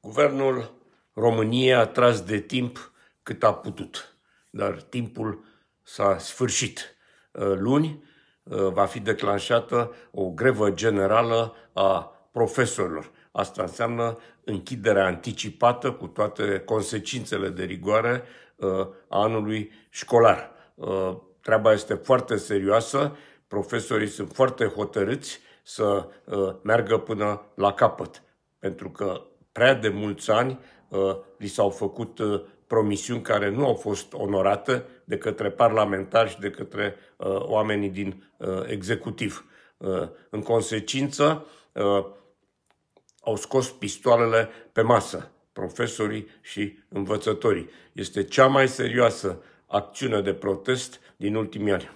Guvernul României a tras de timp cât a putut, dar timpul s-a sfârșit. Ă, luni ă, va fi declanșată o grevă generală a profesorilor. Asta înseamnă închiderea anticipată cu toate consecințele de rigoare ă, a anului școlar. Treaba este foarte serioasă, profesorii sunt foarte hotărâți să meargă până la capăt, pentru că prea de mulți ani uh, li s-au făcut uh, promisiuni care nu au fost onorate de către parlamentari și de către uh, oamenii din executiv. În consecință, au scos pistoalele pe masă, profesorii și învățătorii. Este cea mai serioasă acțiune de protest din ultimii ani.